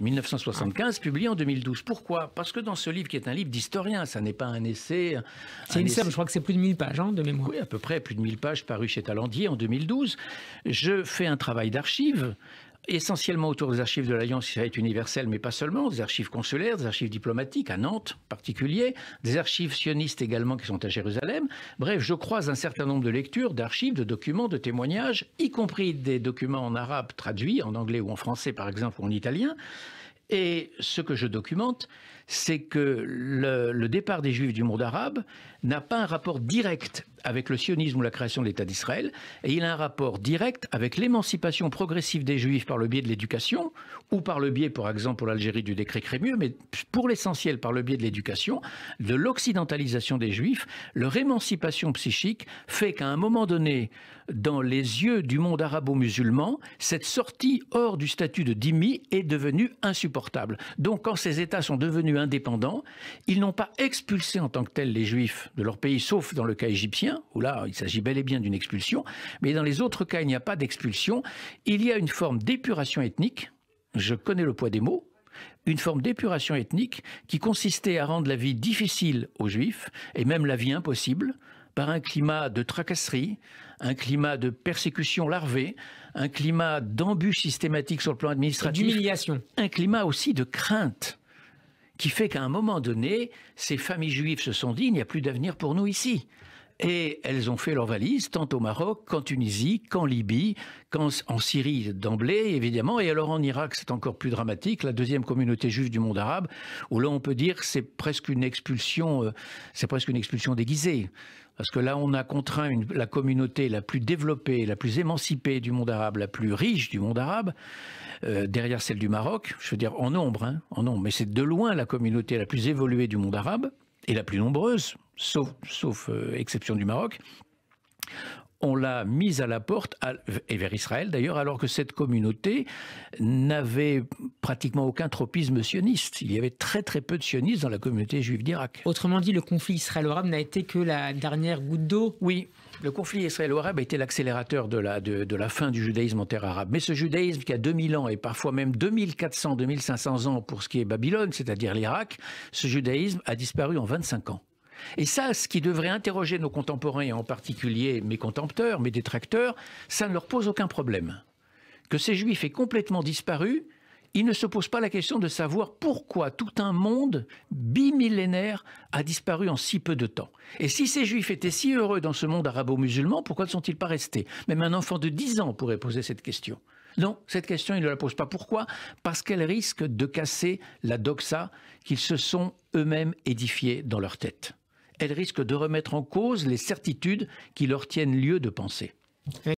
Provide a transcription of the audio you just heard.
1975, publié en 2012. Pourquoi Parce que dans ce livre, qui est un livre d'historien, ça n'est pas un essai. C'est une essai... je crois que c'est plus de 1000 pages hein, de mémoire. Oui, à peu près, plus de 1000 pages paru chez Talandier en 2012. Je fais un travail d'archives essentiellement autour des archives de l'Alliance Israélite universelle, mais pas seulement, des archives consulaires, des archives diplomatiques à Nantes en particulier, des archives sionistes également qui sont à Jérusalem. Bref, je croise un certain nombre de lectures, d'archives, de documents, de témoignages, y compris des documents en arabe traduits, en anglais ou en français par exemple, ou en italien. Et ce que je documente, c'est que le, le départ des Juifs du monde arabe n'a pas un rapport direct avec le sionisme ou la création de l'État d'Israël, et il a un rapport direct avec l'émancipation progressive des Juifs par le biais de l'éducation, ou par le biais, par exemple, pour l'Algérie du décret Crémieux, mais pour l'essentiel par le biais de l'éducation, de l'occidentalisation des Juifs, leur émancipation psychique fait qu'à un moment donné, dans les yeux du monde arabo-musulman, cette sortie hors du statut de dhimmi est devenue insupportable. Donc quand ces États sont devenus indépendants, ils n'ont pas expulsé en tant que tels les Juifs de leur pays, sauf dans le cas égyptien, où là il s'agit bel et bien d'une expulsion, mais dans les autres cas il n'y a pas d'expulsion, il y a une forme d'épuration ethnique, je connais le poids des mots, une forme d'épuration ethnique qui consistait à rendre la vie difficile aux juifs, et même la vie impossible, par un climat de tracasserie, un climat de persécution larvée, un climat d'embûches systématiques sur le plan administratif, d'humiliation, un climat aussi de crainte qui fait qu'à un moment donné, ces familles juives se sont dit il n'y a plus d'avenir pour nous ici et elles ont fait leurs valises tant au Maroc qu'en Tunisie, qu'en Libye, qu'en Syrie d'emblée, évidemment. Et alors en Irak, c'est encore plus dramatique, la deuxième communauté juive du monde arabe, où là on peut dire c'est presque une expulsion, euh, c'est presque une expulsion déguisée. Parce que là, on a contraint la communauté la plus développée, la plus émancipée du monde arabe, la plus riche du monde arabe, euh, derrière celle du Maroc, je veux dire en nombre, hein, en nombre. Mais c'est de loin la communauté la plus évoluée du monde arabe et la plus nombreuse, sauf, euh, exception du Maroc, on l'a mise à la porte, et vers Israël d'ailleurs, alors que cette communauté n'avait pratiquement aucun tropisme sioniste. Il y avait très très peu de sionistes dans la communauté juive d'Irak. Autrement dit, le conflit israélo-arabe n'a été que la dernière goutte d'eau Oui, le conflit israélo-arabe a été l'accélérateur de la, de, de la fin du judaïsme en terre arabe. Mais ce judaïsme qui a 2000 ans et parfois même 2400, 2500 ans pour ce qui est Babylone, c'est-à-dire l'Irak, ce judaïsme a disparu en 25 ans. Et ça, ce qui devrait interroger nos contemporains, et en particulier mes contempteurs, mes détracteurs, ça ne leur pose aucun problème. Que ces juifs aient complètement disparu, ils ne se posent pas la question de savoir pourquoi tout un monde bimillénaire a disparu en si peu de temps. Et si ces juifs étaient si heureux dans ce monde arabo-musulman, pourquoi ne sont-ils pas restés Même un enfant de 10 ans pourrait poser cette question. Non, cette question, ils ne la posent pas. Pourquoi Parce qu'elle risque de casser la doxa qu'ils se sont eux-mêmes édifiés dans leur tête elle risque de remettre en cause les certitudes qui leur tiennent lieu de penser.